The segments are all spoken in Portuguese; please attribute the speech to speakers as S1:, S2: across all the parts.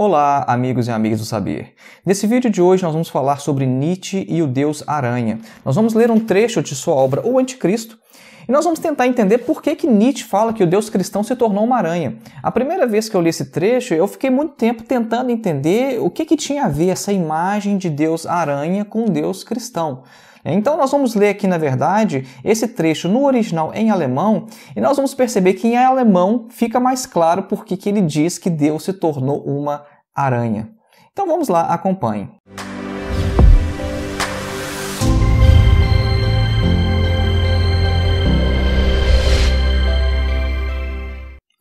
S1: Olá, amigos e amigas do saber. Nesse vídeo de hoje nós vamos falar sobre Nietzsche e o Deus Aranha. Nós vamos ler um trecho de sua obra O Anticristo e nós vamos tentar entender por que, que Nietzsche fala que o Deus cristão se tornou uma aranha. A primeira vez que eu li esse trecho, eu fiquei muito tempo tentando entender o que, que tinha a ver essa imagem de Deus aranha com Deus cristão. Então nós vamos ler aqui, na verdade, esse trecho no original em alemão e nós vamos perceber que em alemão fica mais claro por que ele diz que Deus se tornou uma aranha. Então vamos lá, acompanhe.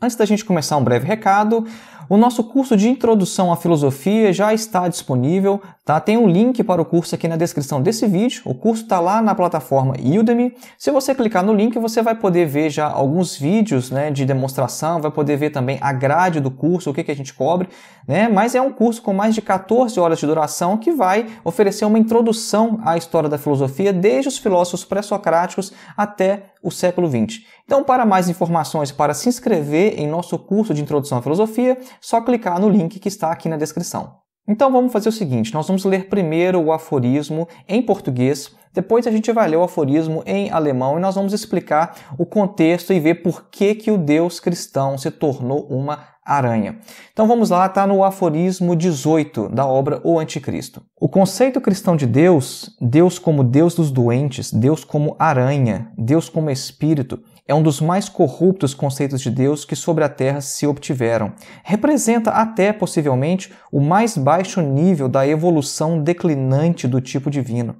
S1: Antes da gente começar um breve recado, o nosso curso de Introdução à Filosofia já está disponível, tá? Tem um link para o curso aqui na descrição desse vídeo. O curso está lá na plataforma Udemy. Se você clicar no link, você vai poder ver já alguns vídeos, né, de demonstração, vai poder ver também a grade do curso, o que, que a gente cobre, né? Mas é um curso com mais de 14 horas de duração que vai oferecer uma introdução à história da filosofia, desde os filósofos pré-socráticos até o século XX. Então, para mais informações para se inscrever em nosso curso de Introdução à Filosofia, só clicar no link que está aqui na descrição. Então vamos fazer o seguinte, nós vamos ler primeiro o aforismo em português, depois a gente vai ler o aforismo em alemão e nós vamos explicar o contexto e ver por que, que o Deus cristão se tornou uma aranha. Então vamos lá, está no aforismo 18 da obra O Anticristo. O conceito cristão de Deus, Deus como Deus dos doentes, Deus como aranha, Deus como espírito, é um dos mais corruptos conceitos de Deus que sobre a terra se obtiveram. Representa até, possivelmente, o mais baixo nível da evolução declinante do tipo divino.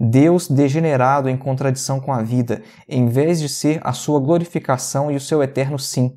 S1: Deus degenerado em contradição com a vida, em vez de ser a sua glorificação e o seu eterno sim.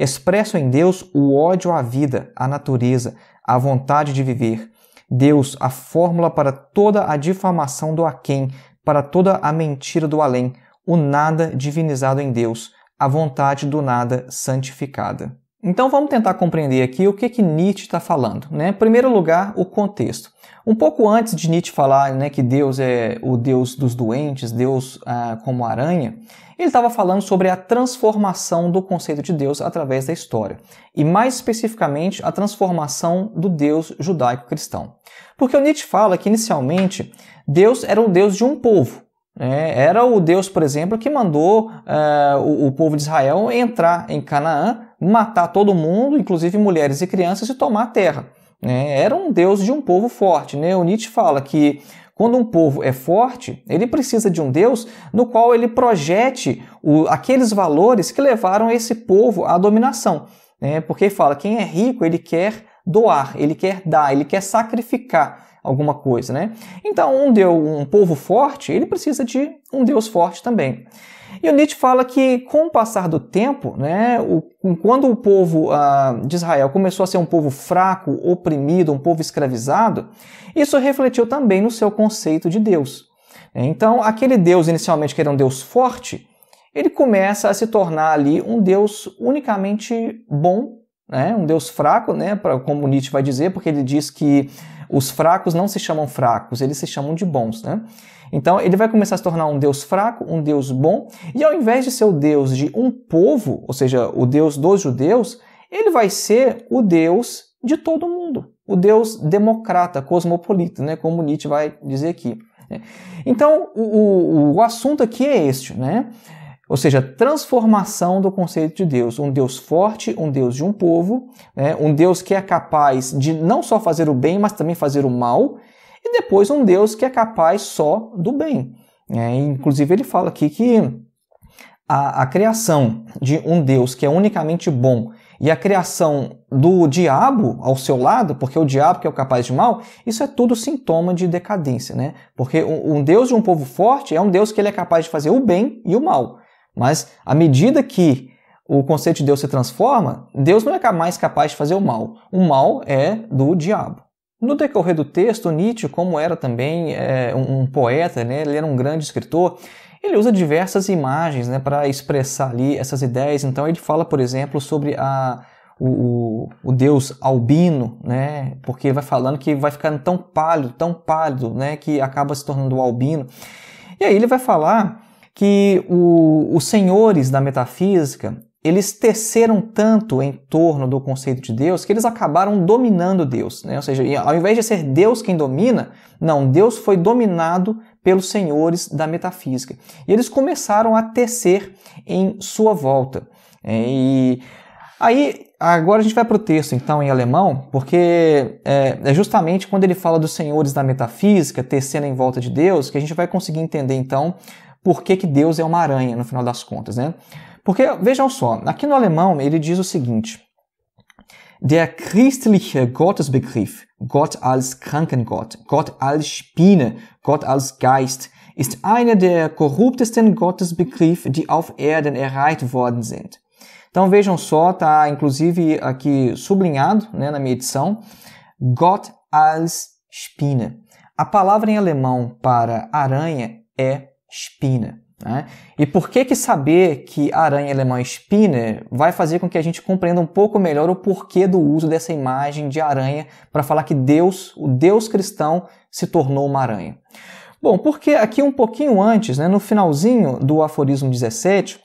S1: Expresso em Deus o ódio à vida, à natureza, à vontade de viver. Deus, a fórmula para toda a difamação do aquém, para toda a mentira do além, o nada divinizado em Deus, a vontade do nada santificada. Então vamos tentar compreender aqui o que, que Nietzsche está falando. Né? Em primeiro lugar, o contexto. Um pouco antes de Nietzsche falar né, que Deus é o Deus dos doentes, Deus ah, como aranha, ele estava falando sobre a transformação do conceito de Deus através da história. E mais especificamente, a transformação do Deus judaico-cristão. Porque o Nietzsche fala que inicialmente Deus era o Deus de um povo, né? era o Deus, por exemplo, que mandou uh, o, o, povo de Israel entrar em Canaã matar todo mundo, inclusive mulheres e crianças, e tomar a terra. Né? Era um deus de um povo forte. Né? O Nietzsche fala que quando um povo é forte, ele precisa de um Deus no qual ele projete o, aqueles valores que levaram esse povo à dominação. Né? Porque fala, quem é rico, ele quer doar, ele quer dar, ele quer sacrificar alguma coisa, né? Então, um, deu, um povo forte, ele precisa de um Deus forte também. E o Nietzsche fala que, com o passar do tempo, né, o, quando o povo ah, de Israel começou a ser um povo fraco, oprimido, um povo escravizado, isso refletiu também no seu conceito de Deus. Então, aquele Deus inicialmente que era um Deus forte, ele começa a se tornar ali um Deus unicamente bom, né, um Deus fraco, né, pra, como Nietzsche vai dizer, porque ele diz que os fracos não se chamam fracos, eles se chamam de bons, né? Então ele vai começar a se tornar um Deus fraco, um Deus bom, e ao invés de ser o Deus de um povo, ou seja, o Deus dos judeus, ele vai ser o Deus de todo mundo, o Deus democrata, cosmopolita, né? Como Nietzsche vai dizer aqui. Né? Então o, o, o assunto aqui é este, né? Ou seja, transformação do conceito de Deus. Um Deus forte, um Deus de um povo, né? um Deus que é capaz de não só fazer o bem, mas também fazer o mal, e depois um Deus que é capaz só do bem. Né? inclusive, ele fala aqui que a, a, criação de um Deus que é unicamente bom e a criação do diabo ao seu lado, porque é o diabo que é o capaz de mal, isso é tudo sintoma de decadência, né? Porque um, um Deus de um povo forte é um Deus que ele é capaz de fazer o bem e o mal. Mas à medida que o conceito de Deus se transforma, Deus não é mais capaz de fazer o mal. O mal é do diabo. No decorrer do texto, Nietzsche, como era também é, um, um, poeta, né, ele era um grande escritor, ele usa diversas imagens né, para expressar ali essas ideias. Então ele fala, por exemplo, sobre a, o, o, o, deus albino, né? Porque vai falando que vai ficando tão pálido, tão pálido, né? Que acaba se tornando albino. E aí ele vai falar que o, os senhores da metafísica eles teceram tanto em torno do conceito de Deus que eles acabaram dominando Deus. Né? Ou seja, ao invés de ser Deus quem domina, não, Deus foi dominado pelos senhores da metafísica. E eles começaram a tecer em sua volta. Né? E aí, agora a gente vai para o texto então em alemão, porque é, é justamente quando ele fala dos senhores da metafísica tecendo em volta de Deus que a gente vai conseguir entender então por que, que Deus é uma aranha, no final das contas, né? Porque, vejam só, aqui no alemão ele diz o seguinte, Der christliche Gottesbegriff, Gott als Krankengott, Gott als Spine, Gott als Geist, ist einer der korruptesten Gottesbegriffe, die auf Erden erreicht worden sind. Então vejam só, tá inclusive aqui sublinhado né, na minha edição, Gott als Spine. A palavra em alemão para aranha é spinner, Né? Tá? E por que, que saber que aranha alemã espina vai fazer com que a gente compreenda um pouco melhor o porquê do uso dessa imagem de aranha para falar que Deus, o Deus cristão, se tornou uma aranha? Bom, porque aqui um pouquinho antes, né, no finalzinho do aforismo 17,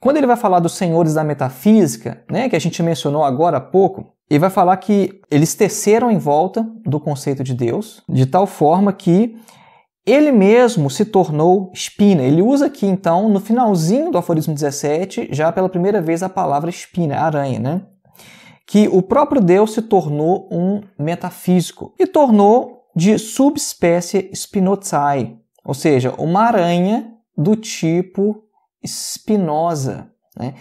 S1: quando ele vai falar dos senhores da metafísica, né, que a gente mencionou agora há pouco, ele vai falar que eles teceram em volta do conceito de Deus, de tal forma que ele mesmo se tornou espina. Ele usa aqui, então, no finalzinho do aforismo 17, já pela primeira vez a palavra espina, aranha, né? Que o próprio Deus se tornou um metafísico e tornou de subespécie Spinozae, ou seja, uma aranha do tipo espinosa. Né?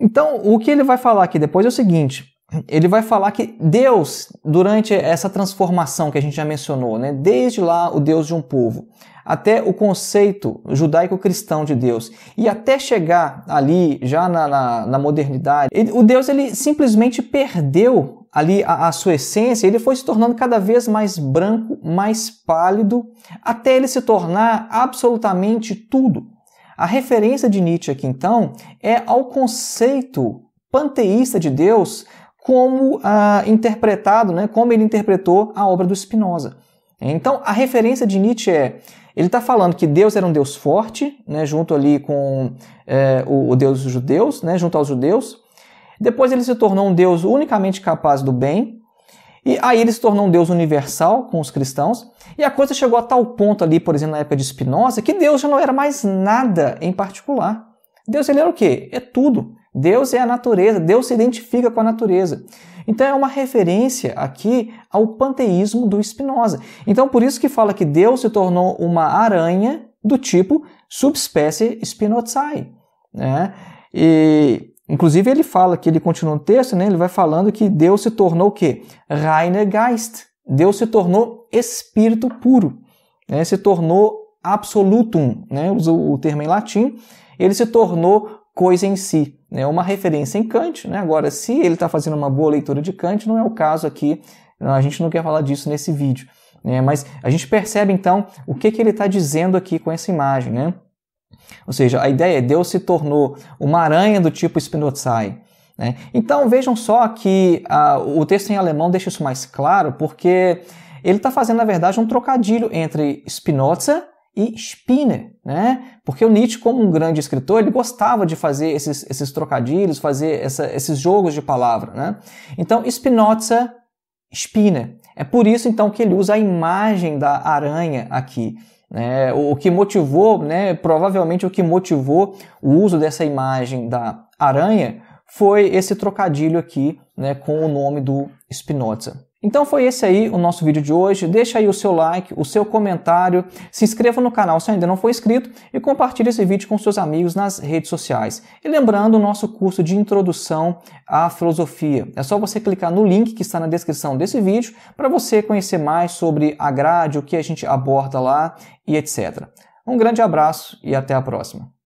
S1: Então, o que ele vai falar aqui depois é o seguinte: ele vai falar que Deus, durante essa transformação que a gente já mencionou, né, desde lá o Deus de um povo, até o conceito judaico-cristão de Deus, e até chegar ali, já na, na, na modernidade, ele, o Deus ele simplesmente perdeu ali a, a, sua essência, ele foi se tornando cada vez mais branco, mais pálido, até ele se tornar absolutamente tudo. A referência de Nietzsche aqui, então, é ao conceito panteísta de Deus como ah, interpretado, né, como ele interpretou a obra do Spinoza. Então, a referência de Nietzsche é, ele está falando que Deus era um Deus forte, né, junto ali com é, o, o, Deus dos judeus, né, junto aos judeus. Depois ele se tornou um Deus unicamente capaz do bem, e aí ele se tornou um Deus universal com os cristãos, e a coisa chegou a tal ponto ali, por exemplo, na época de Spinoza, que Deus já não era mais nada em particular. Deus ele era o quê? É tudo. Deus é a natureza, Deus se identifica com a natureza. Então é uma referência aqui ao panteísmo do Spinoza. Então por isso que fala que Deus se tornou uma aranha do tipo subespécie Spinozae. Né? E, inclusive ele fala que ele continua no texto, né? ele vai falando que Deus se tornou o quê? Reiner Geist. Deus se tornou espírito puro. Né? Se tornou absolutum, né? usa o termo em latim. Ele se tornou coisa em si. É né? uma referência em Kant, né? agora, se ele está fazendo uma boa leitura de Kant, não é o caso aqui, a gente não quer falar disso nesse vídeo. Né? Mas a gente percebe então o que, que ele está dizendo aqui com essa imagem. Né? Ou seja, a ideia é Deus se tornou uma aranha do tipo Spinozai. Né? Então vejam só que o texto em alemão deixa isso mais claro, porque ele está fazendo, na verdade, um trocadilho entre Spinoza e Spinner, né? Porque o Nietzsche, como um grande escritor, ele gostava de fazer esses, esses trocadilhos, fazer essa, esses jogos de palavra, né? Então, Spinoza, Spinner. É por isso, então, que ele usa a imagem da aranha aqui. Né? O, o que motivou, né? provavelmente o que motivou o uso dessa imagem da aranha foi esse trocadilho aqui né? com o nome do Spinoza. Então foi esse aí o nosso vídeo de hoje. Deixa aí o seu like, o seu comentário, se inscreva no canal se ainda não for inscrito e compartilhe esse vídeo com seus amigos nas redes sociais. E lembrando o nosso curso de introdução à filosofia. É só você clicar no link que está na descrição desse vídeo para você conhecer mais sobre a grade, o que a gente aborda lá e etc. Um grande abraço e até a próxima.